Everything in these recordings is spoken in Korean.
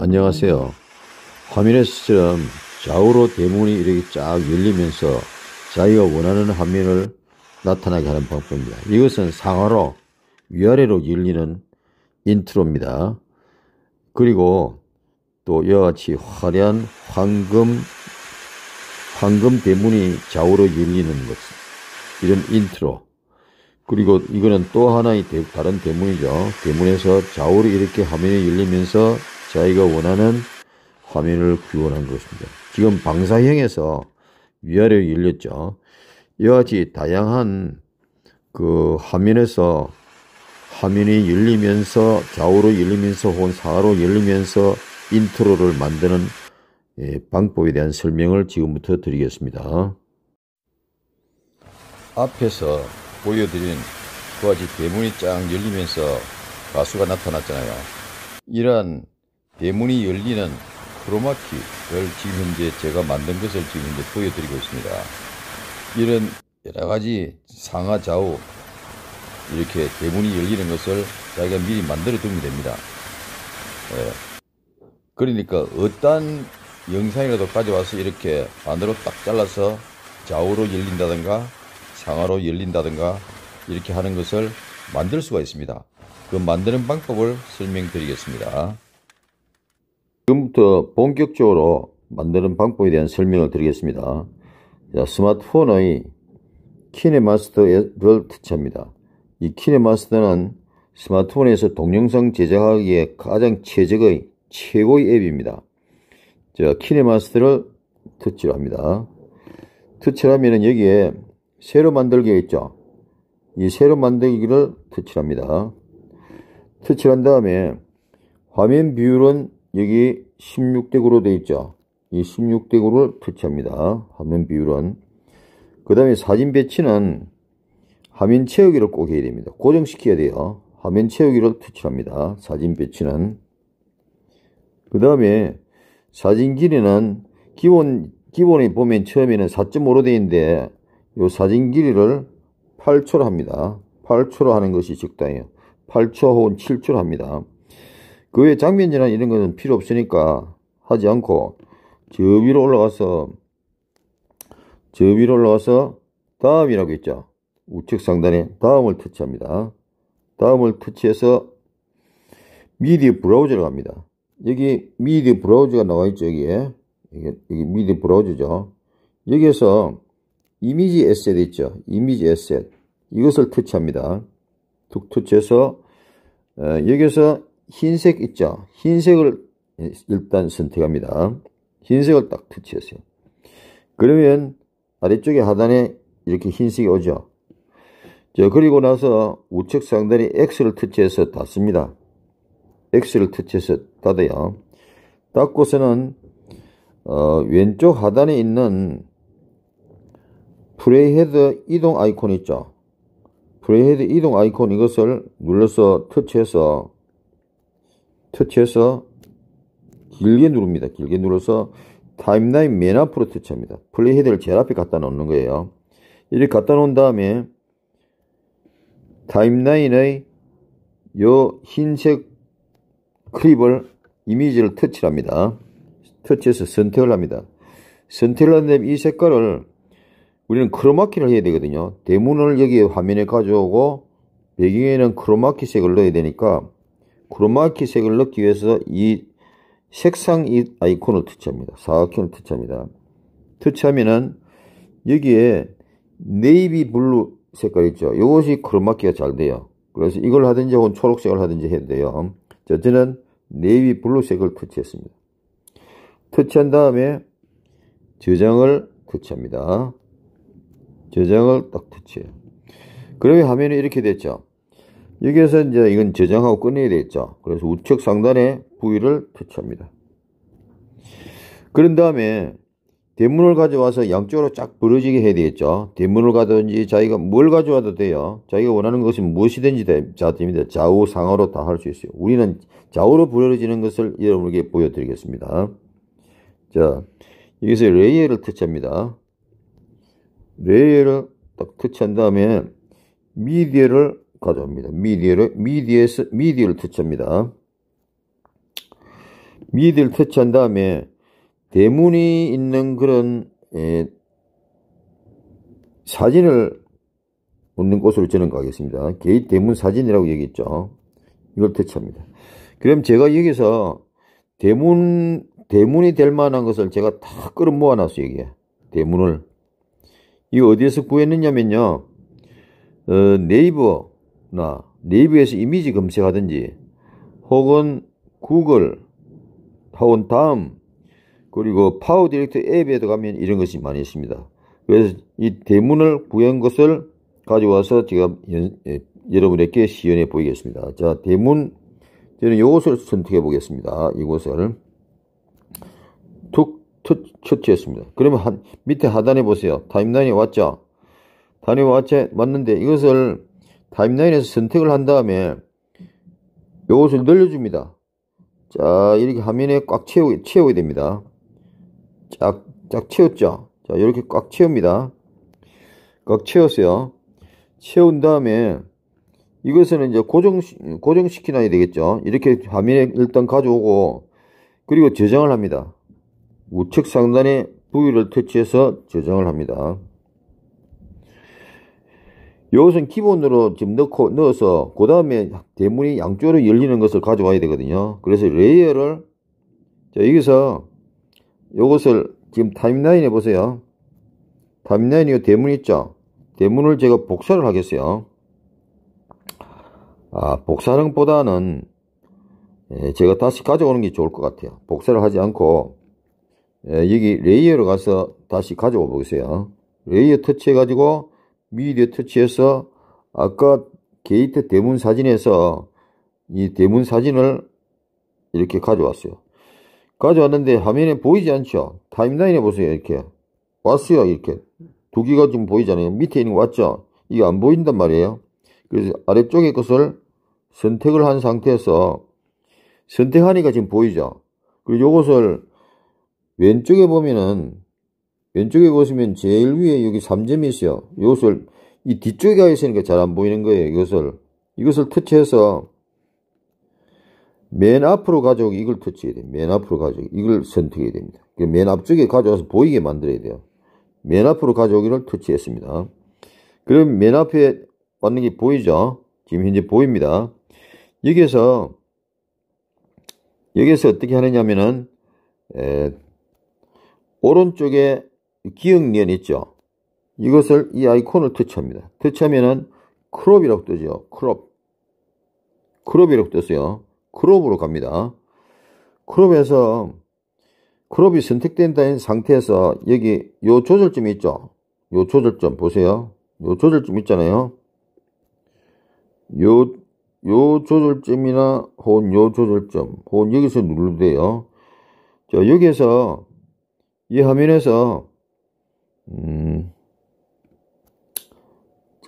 안녕하세요. 화면에 서처럼 좌우로 대문이 이렇게 쫙 열리면서 자기가 원하는 화면을 나타나게 하는 방법입니다. 이것은 상하로 위아래로 열리는 인트로입니다. 그리고 또 이와 같이 화려한 황금 황금 대문이 좌우로 열리는 것 이런 인트로 그리고 이거는 또 하나의 대, 다른 대문이죠. 대문에서 좌우로 이렇게 화면이 열리면서 자기가 원하는 화면을 구현한 것입니다. 지금 방사형에서 위아래로 열렸죠. 이와 같이 다양한 그 화면에서 화면이 열리면서 좌우로 열리면서 혹은 좌로 열리면서 인트로를 만드는 예, 방법에 대한 설명을 지금부터 드리겠습니다. 앞에서 보여드린 그와 지 대문이 쫙 열리면서 가수가 나타났잖아요. 이러한 대문이 열리는 크로마키를 지금 현재 제가 만든 것을 지금 현재 보여드리고 있습니다. 이런 여러 가지 상하 좌우 이렇게 대문이 열리는 것을 자기가 미리 만들어 두면 됩니다. 예. 그러니까 어떤 영상이라도 가져와서 이렇게 안으로 딱 잘라서 좌우로 열린다든가 장화로 열린다든가 이렇게 하는 것을 만들 수가 있습니다. 그 만드는 방법을 설명드리겠습니다. 지금부터 본격적으로 만드는 방법에 대한 설명을 드리겠습니다. 스마트폰의 키네마스터 앱을 터치합니다. 이 키네마스터는 스마트폰에서 동영상 제작하기에 가장 최적의 최고의 앱입니다. 자, 키네마스터를 터치를 합니다. 터치를 하면 여기에 새로만들게가 있죠. 이새로 만들기를 터치합니다. 터치한 다음에 화면 비율은 여기 16대 9로 되어 있죠. 이 16대 9를 터치합니다. 화면 비율은 그 다음에 사진 배치는 화면 채우기를 꼭 해야 됩니다. 고정시켜야 돼요. 화면 채우기를 터치합니다. 사진 배치는 그 다음에 사진 길이는 기본 기본에 보면 처음에는 4.5로 되어 있는데 이 사진 길이를 8초로 합니다. 8초로 하는 것이 적당해요. 8초 혹은 7초로 합니다. 그 외에 장면이나 이런 것은 필요 없으니까 하지 않고 저 위로 올라가서 저 위로 올라가서 다음이라고 했죠 우측 상단에 다음을 터치합니다. 다음을 터치해서 미디 브라우저로 갑니다. 여기 미디 브라우저가 나와 있죠. 여기에 여기, 여기 미디 브라우저죠. 여기에서 이미지 에셋 있죠. 이미지 에셋. 이것을 터치합니다. 툭 터치해서 어, 여기서 흰색 있죠. 흰색을 일단 선택합니다. 흰색을 딱 터치했어요. 그러면 아래쪽에 하단에 이렇게 흰색이 오죠. 자, 그리고 나서 우측 상단에 X를 터치해서 닫습니다. X를 터치해서 닫아요. 닫고서는 어, 왼쪽 하단에 있는 프레이헤드 이동 아이콘 있죠. 프레이헤드 이동 아이콘 이것을 눌러서 터치해서 터치해서 길게 누릅니다. 길게 눌러서 타임라인 맨 앞으로 터치합니다. 플레이헤드를 제일 앞에 갖다 놓는 거예요. 이렇게 갖다 놓은 다음에 타임라인의 요 흰색 클립을 이미지를 터치합니다. 터치해서 선택을 합니다. 선택을 한 다음에 이 색깔을 우리는 크로마키를 해야 되거든요. 대문을 여기 화면에 가져오고 배경에는 크로마키 색을 넣어야 되니까 크로마키 색을 넣기 위해서 이 색상 이 아이콘을 터치합니다. 사각형을 터치합니다. 터치하면은 여기에 네이비 블루 색깔 있죠. 이것이 크로마키가 잘 돼요. 그래서 이걸 하든지 혹은 초록색을 하든지 해도 돼요. 자, 저는 네이비 블루색을 터치했습니다. 터치한 다음에 저장을 터치합니다. 저장을 딱 터치해요. 그러면 화면이 이렇게 됐죠. 여기에서 이제 이건 저장하고 꺼내야 되겠죠. 그래서 우측 상단에 부위를 터치합니다. 그런 다음에 대문을 가져와서 양쪽으로 쫙 벌어지게 해야 되겠죠. 대문을 가든지 자기가 뭘 가져와도 돼요. 자기가 원하는 것이 무엇이든지 자니다 좌우 상하로 다 할 수 있어요. 우리는 좌우로 벌어지는 것을 여러분에게 보여드리겠습니다. 자, 여기서 레이어를 터치합니다. 레이를 딱 터치한 다음에 미디어를 가져옵니다. 미디어를 미디에서 어 미디어를 터치합니다. 미디를 어 터치한 다음에 대문이 있는 그런 에, 사진을 묻는 곳으로 저는 가겠습니다. 게이트 대문 사진이라고 얘기했죠. 이걸 터치합니다. 그럼 제가 여기서 대문 대문이 될 만한 것을 제가 다 끌어 모아놨어요. 여기에 대문을 이거 어디에서 구했느냐면요. 어, 네이버나 네이버에서 이미지 검색하든지 혹은 구글 혹은 다음 그리고 파워 디렉터 앱에 들어가면 이런 것이 많이 있습니다. 그래서 이 대문을 구한 것을 가져와서 제가 연, 예, 여러분에게 시연해 보이겠습니다. 자, 대문 저는 이것을 선택해 보겠습니다. 이곳을 첫치였습니다 그러면 한, 밑에 하단에 보세요. 타임라인에 왔죠? 타임라인에 왔지, 왔는데 이것을 타임라인에서 선택을 한 다음에 이것을 늘려줍니다. 자, 이렇게 화면에 꽉 채우, 채워야 됩니다. 쫙, 쫙 채웠죠? 자, 이렇게 꽉 채웁니다. 꽉 채웠어요. 채운 다음에 이것은 이제 고정, 고정시키놔야 되겠죠. 이렇게 화면에 일단 가져오고 그리고 저장을 합니다. 우측 상단에 부위를 터치해서 저장을 합니다. 이것은 기본으로 지금 넣고 넣어서 그 다음에 대문이 양쪽으로 열리는 것을 가져와야 되거든요. 그래서 레이어를 자 여기서 이것을 지금 타임라인에 보세요. 타임라인이 대문 있죠. 대문을 제가 복사를 하겠어요. 아 복사능보다는 예, 제가 다시 가져오는 게 좋을 것 같아요. 복사를 하지 않고 예, 여기 레이어로 가서 다시 가져와 보세요. 레이어 터치해가지고 미디어 터치해서 아까 게이트 대문 사진에서 이 대문 사진을 이렇게 가져왔어요. 가져왔는데 화면에 보이지 않죠? 타임라인에 보세요. 이렇게 왔어요. 이렇게 두 개가 지금 보이잖아요. 밑에 있는 거 왔죠? 이게 안 보인단 말이에요. 그래서 아래쪽에 것을 선택을 한 상태에서 선택하니까 지금 보이죠? 그리고 이것을 왼쪽에 보면은 왼쪽에 보시면 제일 위에 여기 3점이 있어요. 이것을 이 뒤쪽에 가 있으니까 잘 안 보이는 거예요. 이것을 이것을 터치해서 맨 앞으로 가져오기 이걸 터치해야 돼요. 맨 앞으로 가져오기 이걸 선택해야 됩니다. 그러니까 맨 앞쪽에 가져와서 보이게 만들어야 돼요. 맨 앞으로 가져오기를 터치했습니다. 그럼 맨 앞에 왔는 게 보이죠? 지금 현재 보입니다. 여기에서 여기에서 어떻게 하느냐면은 오른쪽에 기억년 있죠. 이것을 이 아이콘을 터치합니다. 터치하면은 크롭이라고 뜨죠. 크롭. 크롭이라고 뜨세요. 크롭으로 갑니다. 크롭에서 크롭이 선택된다는 상태에서 여기 요 조절점이 있죠. 요 조절점 보세요. 요 조절점 있잖아요. 요, 요 조절점이나 혹은 요 조절점 혹은 여기서 누르돼요. 자, 여기에서 이 화면에서 음,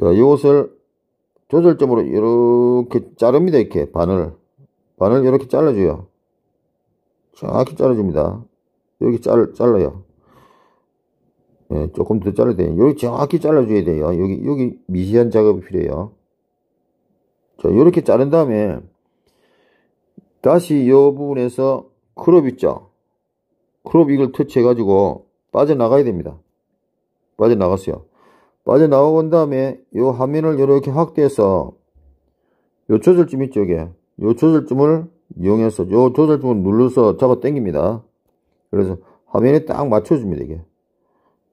자, 이것을 조절점으로 이렇게 자릅니다. 이렇게 바늘 바늘 이렇게 잘라줘요. 정확히 잘라줍니다. 이렇게 잘, 잘라요. 예, 조금 더 잘라야 돼요. 이렇게 정확히 잘라줘야 돼요. 여기, 여기 미세한 작업이 필요해요. 자, 이렇게 자른 다음에, 다시 이 부분에서 크롭 있죠? 크롭 이걸 터치해가지고 빠져나가야 됩니다. 빠져나갔어요. 빠져나가고온 다음에 이 화면을 이렇게 확대해서 이 조절점 이쪽에 이 조절점을 이용해서 이 조절점을 눌러서 잡아 당깁니다. 그래서 화면에 딱 맞춰줍니다, 이게.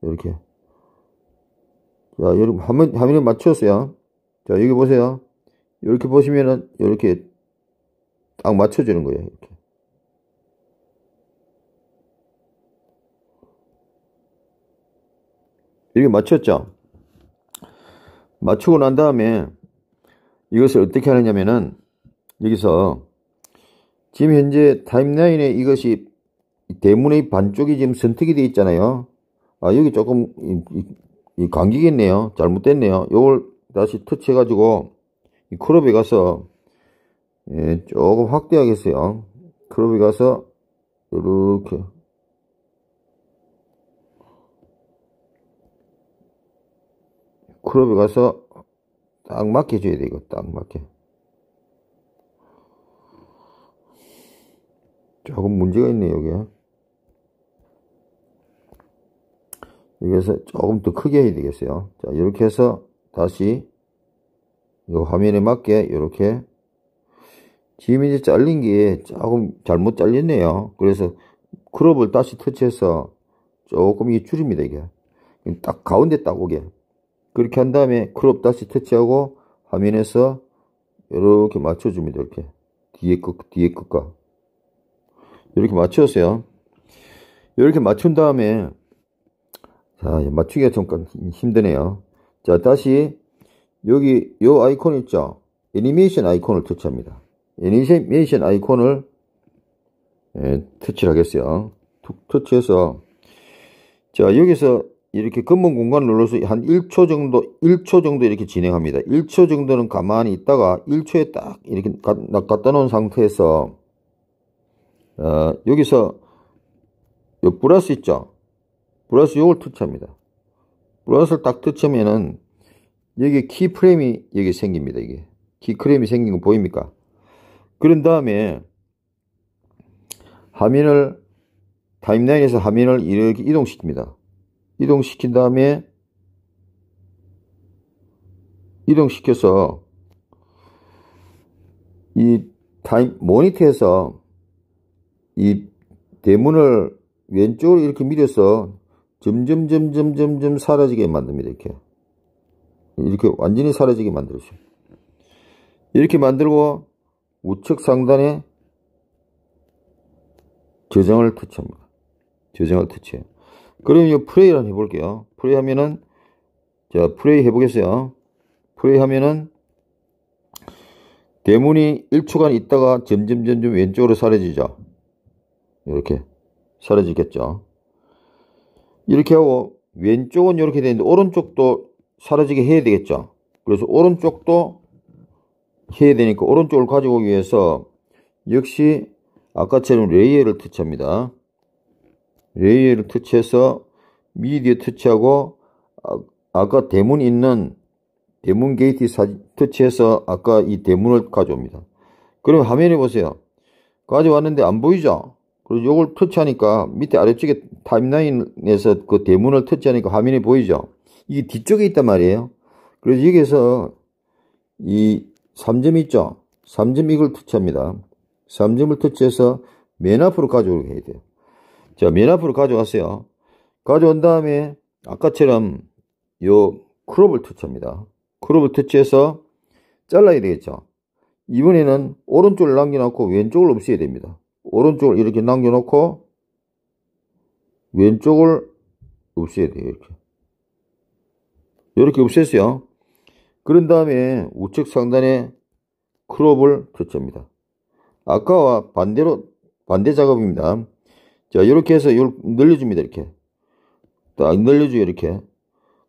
이렇게. 자, 여러분, 화면, 화면에 맞췄어요. 자, 여기 보세요. 이렇게 보시면은, 이렇게 딱맞춰지는 거예요, 이렇게. 이렇게 맞췄죠? 맞추고 난 다음에 이것을 어떻게 하느냐면은 여기서 지금 현재 타임라인에 이것이 대문의 반쪽이 지금 선택이 되어 있잖아요. 아, 여기 조금 이, 감이있네요 잘못됐네요. 이걸 다시 터치해가지고 이 크롭에 가서 예, 조금 확대하겠어요. 크롭에 가서 이렇게 크롭에 가서 딱 맞게줘야 돼, 이거 딱 맞게. 조금 문제가 있네, 여기. 여기서 조금 더 크게 해야 되겠어요. 자, 이렇게 해서 다시 이 화면에 맞게 이렇게 지금 이제 잘린 게 조금 잘못 잘렸네요. 그래서 크롭을 다시 터치해서 조금 이게 줄입니다, 이게. 딱 가운데 딱 오게. 그렇게 한 다음에 크롭 다시 터치하고 화면에서 이렇게 맞춰줍니다. 이렇게 뒤에 끝 뒤에 끝과 이렇게 맞추세요. 이렇게 맞춘 다음에 자 맞추기가 잠 힘드네요. 자 다시 여기 요 아이콘 있죠? 애니메이션 아이콘을 터치합니다. 애니메이션 아이콘을 예, 터치를 하겠어요. 툭 터치해서 자 여기서 이렇게 근본 공간을 눌러서 한 1초 정도, 1초 정도 이렇게 진행합니다. 1초 정도는 가만히 있다가 1초에 딱 이렇게 갖다 놓은 상태에서, 어, 여기서 요 플러스 있죠? 브라스 요걸 터치합니다. 브라스를딱 터치하면은 여기 키 프레임이 여기 생깁니다. 이게. 키 프레임이 생긴 거 보입니까? 그런 다음에 화면을, 타임라인에서 화면을 이렇게 이동시킵니다. 이동시킨 다음에 이동시켜서 이 타임 모니터에서 이 대문을 왼쪽으로 이렇게 밀어서 점점 점점 점점 사라지게 만듭니다 이렇게 이렇게 완전히 사라지게 만들어죠 이렇게 만들고 우측 상단에 저장을 터치합니다 저장을 터치해요 그럼 이프레이를 해볼게요. 프레이 하면은, 자, 프레이 해보겠어요. 프레이 하면은, 대문이 1초간 있다가 점점 점점 왼쪽으로 사라지죠. 이렇게 사라지겠죠. 이렇게 하고 왼쪽은 이렇게 되는데 오른쪽도 사라지게 해야 되겠죠. 그래서 오른쪽도 해야 되니까 오른쪽을 가지고오기 위해서 역시 아까처럼 레이어를 터치합니다. 레이를 터치해서 미디어 터치하고 아, 아까 대문 있는 대문 게이트 사진 터치해서 아까 이 대문을 가져옵니다. 그럼 화면에 보세요. 가져왔는데 안 보이죠? 그리고 요걸 터치하니까 밑에 아래쪽에 타임라인에서 그 대문을 터치하니까 화면이 보이죠? 이게 뒤쪽에 있단 말이에요. 그래서 여기에서 이 3점 있죠? 3점 이걸 터치합니다. 3점을 터치해서 맨 앞으로 가져오게 해야 돼요. 자, 맨 앞으로 가져가어요 가져온 다음에 아까처럼 요 크롭을 터치합니다. 크롭을 터치해서 잘라야 되겠죠. 이번에는 오른쪽을 남겨놓고 왼쪽을 없애야 됩니다. 오른쪽을 이렇게 남겨놓고 왼쪽을 없애야 돼요. 이렇게. 이렇게 없앴어요. 그런 다음에 우측 상단에 크롭을 터치합니다. 아까와 반대로 반대 작업입니다. 자, 이렇게 해서 이걸 늘려줍니다. 이렇게. 딱 늘려줘요. 이렇게.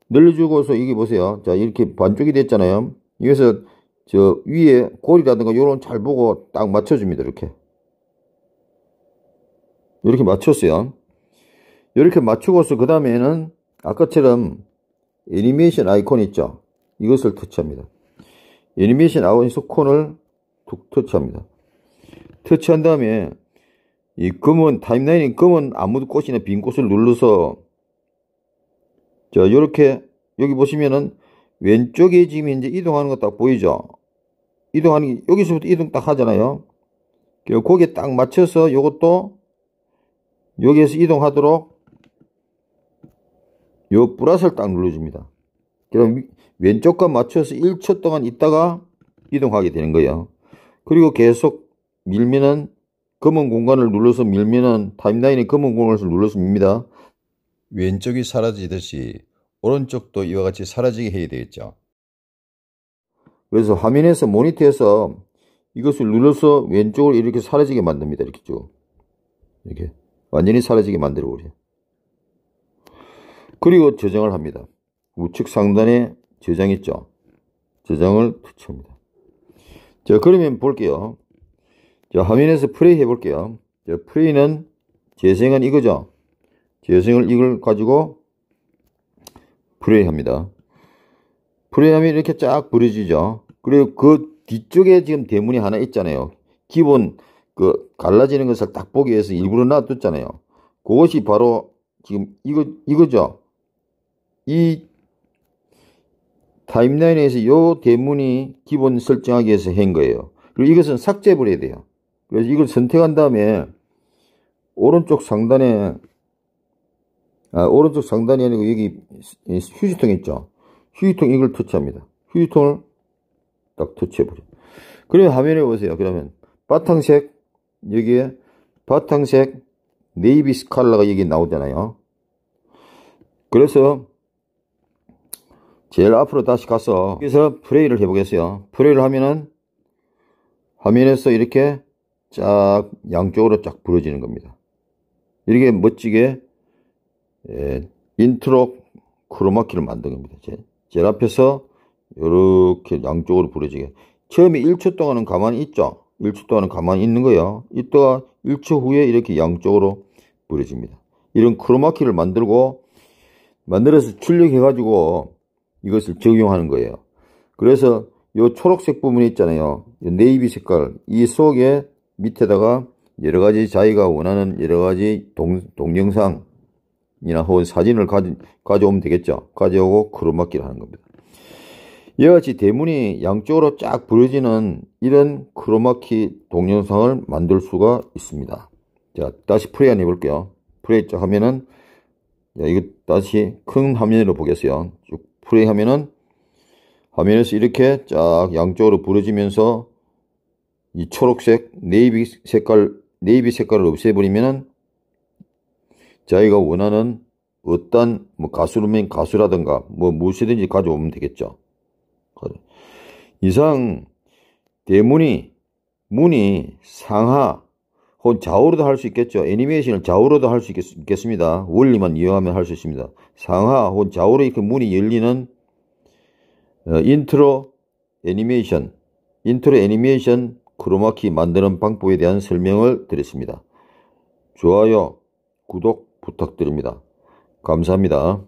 늘려주고서 이게 보세요. 자, 이렇게 반쪽이 됐잖아요. 여기서 저 위에 골이라든가 요런 잘 보고 딱 맞춰줍니다. 이렇게. 이렇게 맞췄어요. 이렇게 맞추고서 그 다음에는 아까처럼 애니메이션 아이콘 있죠. 이것을 터치합니다. 애니메이션 아이콘 소콘을 툭 터치합니다. 터치한 다음에 이 검은 타임라인인 검은 아무 도 꽃이나 빈 꽃을 눌러서 자이렇게 여기 보시면은 왼쪽에 지금 이제 이동하는 거딱 보이죠 이동하는 게 여기서부터 이동 딱 하잖아요 거기에 딱 맞춰서 요것도 여기에서 이동하도록 요브라스를딱 눌러줍니다 그럼 왼쪽과 맞춰서 1초 동안 있다가 이동하게 되는 거예요 그리고 계속 밀면은 검은 공간을 눌러서 밀면은 타임라인이 검은 공간을 눌러서 밉니다. 왼쪽이 사라지듯이 오른쪽도 이와 같이 사라지게 해야 되겠죠. 그래서 화면에서 모니터에서 이것을 눌러서 왼쪽을 이렇게 사라지게 만듭니다. 이렇게 쭉. 이렇게 완전히 사라지게 만들어 버려요. 그리고 저장을 합니다. 우측 상단에 저장 했죠 저장을 터치합니다. 자, 그러면 볼게요. 자, 화면에서 프레이 해볼게요. 자, 프레이는 재생은 이거죠. 재생을 이걸 가지고 프레이 합니다. 프레이 하면 이렇게 쫙 부러지죠. 그리고 그 뒤쪽에 지금 대문이 하나 있잖아요. 기본 그 갈라지는 것을 딱 보기 위해서 일부러 놔뒀잖아요. 그것이 바로 지금 이거, 이거죠. 이 타임라인에서 요 대문이 기본 설정하기 위해서 한 거예요. 그리고 이것은 삭제해버려야 돼요. 그래서 이걸 선택한 다음에 오른쪽 상단에 아, 오른쪽 상단이 아니고 여기 휴지통 있죠. 휴지통 이걸 터치합니다. 휴지통을 딱 터치해버려. 그러면 화면에 보세요. 그러면 바탕색 여기에 바탕색 네이비 스칼라가 여기 나오잖아요. 그래서 제일 앞으로 다시 가서 여기서 플레이를 해보겠어요. 플레이를 하면은 화면에서 이렇게 쫙 양쪽으로 쫙 부러지는 겁니다. 이렇게 멋지게 예, 인트로 크로마키를 만든 겁니다. 제, 제 앞에서 이렇게 양쪽으로 부러지게 처음에 1초 동안은 가만히 있죠. 1초 동안은 가만히 있는 거예요. 이따가 1초 후에 이렇게 양쪽으로 부러집니다. 이런 크로마키를 만들고 만들어서 출력해 가지고 이것을 적용하는 거예요. 그래서 이 초록색 부분이 있잖아요. 네이비 색깔 이 속에 밑에다가 여러 가지 자기가 원하는 여러 가지 동, 동영상이나 혹은 사진을 가져, 가져오면 되겠죠. 가져오고 크로마키를 하는 겁니다. 이와 같이 대문이 양쪽으로 쫙 부러지는 이런 크로마키 동영상을 만들 수가 있습니다. 자, 다시 프레이 안 해볼게요. 프레이 쫙 하면은, 야, 이거 다시 큰 화면으로 보겠어요. 쭉 프레이 하면은, 화면에서 이렇게 쫙 양쪽으로 부러지면서 이 초록색 네이비 색깔 네이비 색깔을 없애버리면은 자기가 원하는 어떤 뭐 가수라면 가수라든가 뭐 무엇이든지 가져오면 되겠죠. 이상 대문이 문이 상하 혹은 좌우로도 할 수 있겠죠. 애니메이션을 좌우로도 할 수 있겠습니다. 원리만 이해하면 할 수 있습니다. 상하 혹은 좌우로 이렇게 문이 열리는 어, 인트로 애니메이션, 인트로 애니메이션 크로마키 만드는 방법에 대한 설명을 드렸습니다. 좋아요, 구독 부탁드립니다. 감사합니다.